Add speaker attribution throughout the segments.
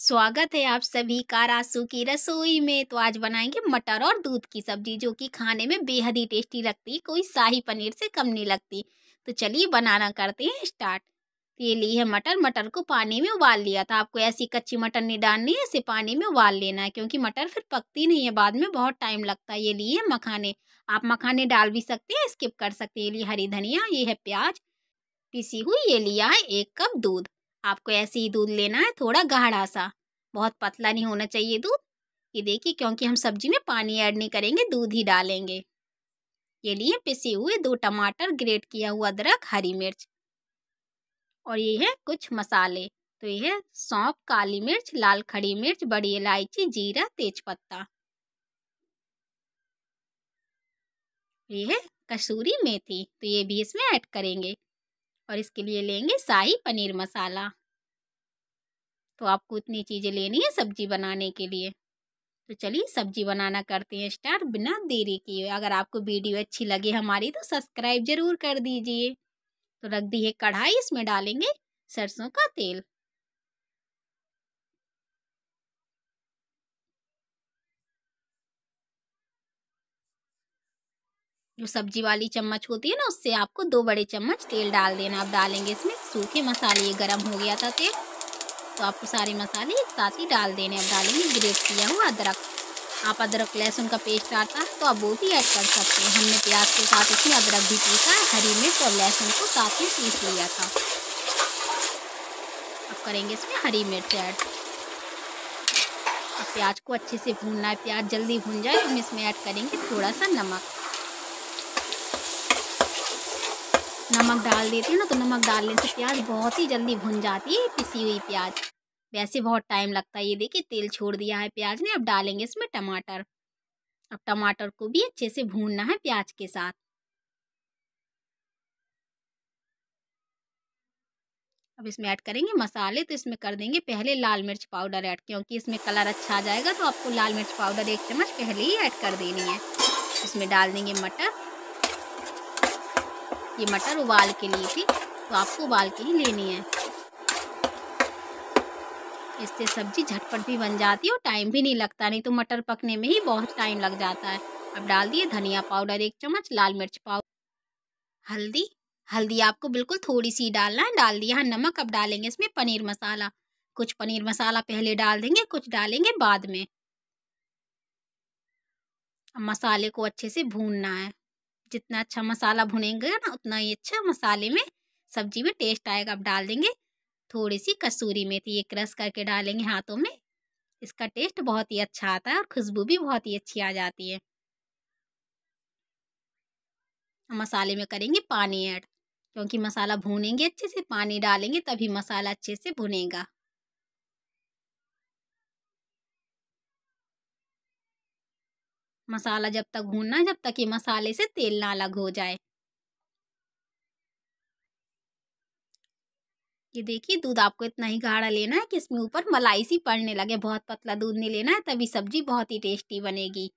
Speaker 1: स्वागत है आप सभी का रासू की रसोई में तो आज बनाएंगे मटर और दूध की सब्जी जो कि खाने में बेहद ही टेस्टी लगती है कोई शाही पनीर से कम नहीं लगती तो चलिए बनाना करते हैं स्टार्ट तो ये ली है मटर मटर को पानी में उबाल लिया था आपको ऐसी कच्ची मटर नहीं डालनी है इसे पानी में उबाल लेना है क्योंकि मटर फिर पकती नहीं है बाद में बहुत टाइम लगता है ये ली है मखाने आप मखाने डाल भी सकते हैं स्किप कर सकते हैं ये ली हरी धनिया ये है प्याज पिसी हुई ये लिया है एक कप दूध आपको ऐसे ही दूध लेना है थोड़ा गाढ़ा सा बहुत पतला नहीं होना चाहिए दूध ये देखिए क्योंकि हम सब्जी में पानी ऐड नहीं करेंगे दूध ही डालेंगे ये लिए पिसे हुए दो टमाटर ग्रेट किया हुआ अदरक हरी मिर्च और ये है कुछ मसाले तो ये है सौंप काली मिर्च लाल खड़ी मिर्च बड़ी इलायची जीरा तेजपत्ता ये है कसूरी मेथी तो ये भी इसमें ऐड करेंगे और इसके लिए लेंगे शाही पनीर मसाला तो आपको इतनी चीज़ें लेनी है सब्जी बनाने के लिए तो चलिए सब्जी बनाना करते हैं स्टार्ट बिना देरी किए अगर आपको वीडियो अच्छी लगे हमारी तो सब्सक्राइब ज़रूर कर दीजिए तो रख दी है कढ़ाई इसमें डालेंगे सरसों का तेल जो सब्जी वाली चम्मच होती है ना उससे आपको दो बड़े चम्मच तेल डाल देना आप डालेंगे इसमें सूखे मसाले ये गर्म हो गया था तेल तो आपको सारे मसाले एक साथ ही डाल देने अब डालेंगे ग्रेट किया हुआ अदरक आप अदरक लहसुन का पेस्ट आता है तो आप वो भी ऐड कर सकते हैं हमने प्याज के साथ इसमें अदरक भी पीसा है हरी मिर्च और लहसुन को साथ ही पीस लिया था अब करेंगे इसमें हरी मिर्च ऐड अब प्याज को अच्छे से भूनना है प्याज जल्दी भून जाए तो हम इसमें ऐड करेंगे थोड़ा सा नमक नमक डाल देते हैं ना तो नमक डालने से प्याज बहुत ही जल्दी भुन जाती है पिसी हुई प्याज वैसे बहुत टाइम लगता है ये देखिए तेल छोड़ दिया है प्याज ने अब डालेंगे इसमें टमाटर अब टमाटर को भी अच्छे से भूनना है प्याज के साथ अब इसमें ऐड करेंगे मसाले तो इसमें कर देंगे पहले लाल मिर्च पाउडर ऐड क्योंकि इसमें कलर अच्छा आ जाएगा तो आपको लाल मिर्च पाउडर एक चम्मच पहले ही ऐड कर देनी है इसमें डाल देंगे मटर ये मटर उबाल के लिए थी तो आपको उबाल के ही लेनी है इससे सब्जी झटपट भी बन जाती है और टाइम भी नहीं लगता नहीं तो मटर पकने में ही बहुत टाइम लग जाता है अब डाल दिए धनिया पाउडर एक चम्मच लाल मिर्च पाउडर हल्दी हल्दी आपको बिल्कुल थोड़ी सी डालना है डाल दिया नमक अब डालेंगे इसमें पनीर मसाला कुछ पनीर मसाला पहले डाल देंगे कुछ डालेंगे बाद में मसाले को अच्छे से भूनना है जितना अच्छा मसाला भुनेंगे ना उतना ही अच्छा मसाले में सब्जी में टेस्ट आएगा अब डाल देंगे थोड़ी सी कसूरी मेथी ये क्रश करके डालेंगे हाथों में इसका टेस्ट बहुत ही अच्छा आता है और खुशबू भी बहुत ही अच्छी आ जाती है मसाले में करेंगे पानी ऐड क्योंकि मसाला भूनेंगे अच्छे से पानी डालेंगे तभी मसाला अच्छे से भुनेगा मसाला जब तक भूनना है जब तक ये मसाले से तेल ना अलग हो जाए ये देखिए दूध आपको इतना ही गाढ़ा लेना है कि इसमें ऊपर मलाई सी पड़ने लगे बहुत पतला दूध नहीं लेना है तभी सब्जी बहुत ही टेस्टी बनेगी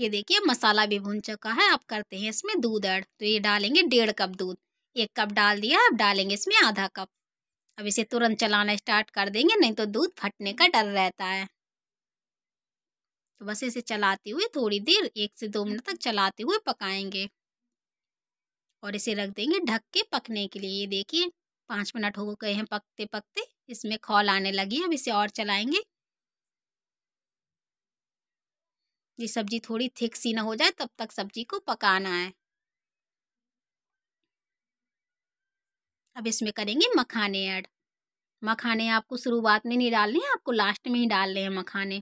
Speaker 1: ये देखिए मसाला भी भून चुका है आप करते हैं इसमें दूध ऐड तो ये डालेंगे डेढ़ कप दूध एक कप डाल दिया अब डालेंगे इसमें आधा कप अब इसे तुरंत चलाना स्टार्ट कर देंगे नहीं तो दूध फटने का डर रहता है तो बस इसे चलाते हुए थोड़ी देर एक से दो मिनट तक हम्म। चलाते हुए पकाएंगे और इसे रख देंगे ढक के पकने के लिए ये देखिए पाँच मिनट हो गए हैं पकते पकते इसमें खोल आने लगी अब इसे और चलाएंगे ये सब्जी थोड़ी थिक सी ना हो जाए तब तक सब्जी को पकाना है अब इसमें करेंगे मखाने ऐड मखाने आपको शुरुआत में नहीं डालने हैं आपको लास्ट में ही डालने हैं मखाने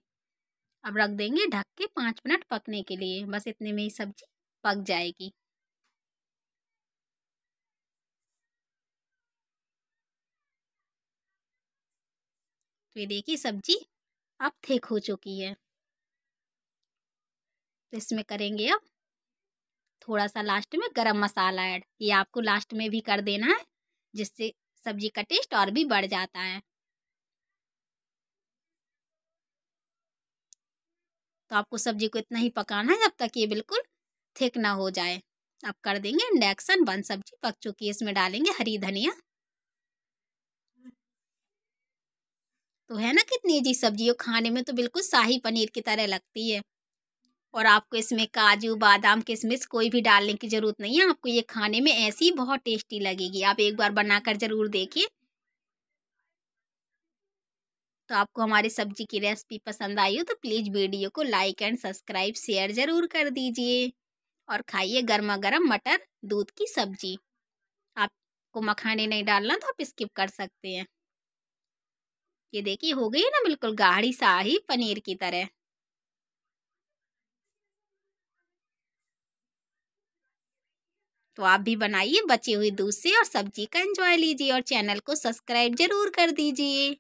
Speaker 1: अब रख देंगे ढक के पाँच मिनट पकने के लिए बस इतने में ही सब्जी पक जाएगी तो ये देखिए सब्जी अब थिक हो चुकी है तो इसमें करेंगे अब थोड़ा सा लास्ट में गरम मसाला ऐड ये आपको लास्ट में भी कर देना है जिससे सब्जी का टेस्ट और भी बढ़ जाता है तो आपको सब्जी को इतना ही पकाना है जब तक ये बिल्कुल थिक ना हो जाए अब कर देंगे इंडक्शन बंद सब्जी पक चुकी है इसमें डालेंगे हरी धनिया तो है ना कितनी जी सब्जी खाने में तो बिल्कुल शाही पनीर की तरह लगती है और आपको इसमें काजू बादाम किशमिश कोई भी डालने की ज़रूरत नहीं है आपको ये खाने में ऐसी बहुत टेस्टी लगेगी आप एक बार बनाकर ज़रूर देखिए तो आपको हमारी सब्जी की रेसिपी पसंद आई हो तो प्लीज़ वीडियो को लाइक एंड सब्सक्राइब शेयर ज़रूर कर दीजिए और खाइए गर्मा गर्म मटर दूध की सब्जी आपको मखाने नहीं डालना तो आप स्किप कर सकते हैं ये देखिए हो गई ना बिल्कुल गाढ़ी शाही पनीर की तरह तो आप भी बनाइए बची हुई दूध से और सब्जी का एंजॉय लीजिए और चैनल को सब्सक्राइब जरूर कर दीजिए